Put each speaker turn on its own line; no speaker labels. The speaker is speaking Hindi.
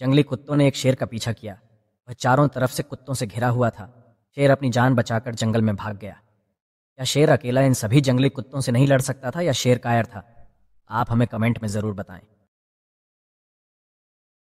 जंगली कुत्तों ने एक शेर का पीछा किया वह चारों तरफ से कुत्तों से घिरा हुआ था शेर अपनी जान बचाकर जंगल में भाग गया क्या शेर अकेला इन सभी जंगली कुत्तों से नहीं लड़ सकता था या शेर कायर था आप हमें कमेंट में ज़रूर बताएं